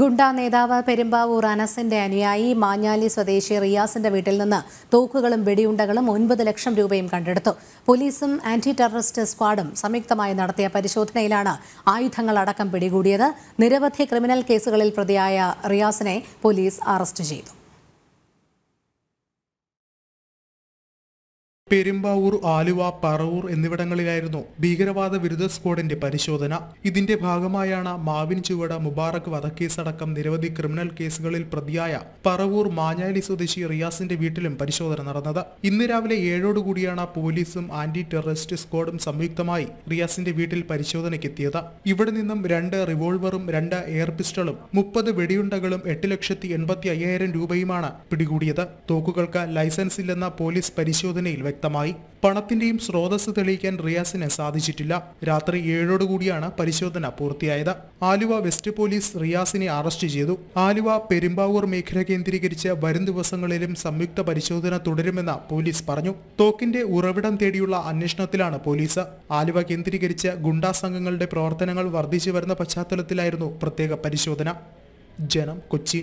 ഗുണ്ട നേതാവ് പെരുമ്പാവൂർ അനസിന്റെ അനുയായി മാഞ്ഞാലി സ്വദേശി റിയാസിന്റെ വീട്ടിൽ നിന്ന് തോക്കുകളും വെടിയുണ്ടകളും ഒൻപത് ലക്ഷം രൂപയും കണ്ടെടുത്തു പോലീസും ആന്റി ടെററിസ്റ്റ് സ്ക്വാഡും സംയുക്തമായി നടത്തിയ പരിശോധനയിലാണ് ആയുധങ്ങൾ അടക്കം പിടികൂടിയത് നിരവധി ക്രിമിനൽ കേസുകളിൽ പ്രതിയായ റിയാസിനെ പോലീസ് അറസ്റ്റ് ചെയ്തു പെരുമ്പാവൂർ ആലുവ പറവൂർ എന്നിവിടങ്ങളിലായിരുന്നു ഭീകരവാദ വിരുദ്ധ സ്ക്വാഡിന്റെ പരിശോധന ഇതിന്റെ ഭാഗമായാണ് മാവിൻ ചുവട മുബാറക് വധക്കേസടക്കം നിരവധി ക്രിമിനൽ കേസുകളിൽ പ്രതിയായ പറവൂർ മാഞ്ഞാലി സ്വദേശി റിയാസിന്റെ വീട്ടിലും പരിശോധന നടന്നത് ഇന്ന് രാവിലെ ഏഴോടുകൂടിയാണ് പോലീസും ആന്റി ടെററിസ്റ്റ് സ്ക്വാഡും സംയുക്തമായി റിയാസിന്റെ വീട്ടിൽ പരിശോധനയ്ക്കെത്തിയത് ഇവിടെ നിന്നും രണ്ട് റിവോൾവറും രണ്ട് എയർ പിസ്റ്റളും മുപ്പത് വെടിയുണ്ടകളും എട്ട് ലക്ഷത്തി രൂപയുമാണ് പിടികൂടിയത് തോക്കുകൾക്ക് ലൈസൻസ് ഇല്ലെന്ന പോലീസ് പരിശോധനയിൽ വ്യക്തം വ്യക്തമായി പണത്തിന്റെയും സ്രോതസ് തെളിയിക്കാൻ റിയാസിന് സാധിച്ചിട്ടില്ല രാത്രി ഏഴോടുകൂടിയാണ് പരിശോധന പൂർത്തിയായത് ആലുവ വെസ്റ്റ് പോലീസ് റിയാസിനെ അറസ്റ്റ് ചെയ്തു ആലുവ പെരുമ്പാവൂർ മേഖല കേന്ദ്രീകരിച്ച് വരും ദിവസങ്ങളിലും സംയുക്ത പരിശോധന തുടരുമെന്ന് പോലീസ് പറഞ്ഞു തോക്കിന്റെ ഉറവിടം തേടിയുള്ള അന്വേഷണത്തിലാണ് പോലീസ് ആലുവ കേന്ദ്രീകരിച്ച് ഗുണ്ടാ സംഘങ്ങളുടെ പ്രവർത്തനങ്ങൾ വർദ്ധിച്ചു വരുന്ന പശ്ചാത്തലത്തിലായിരുന്നു പ്രത്യേക പരിശോധന ജനം കൊച്ചി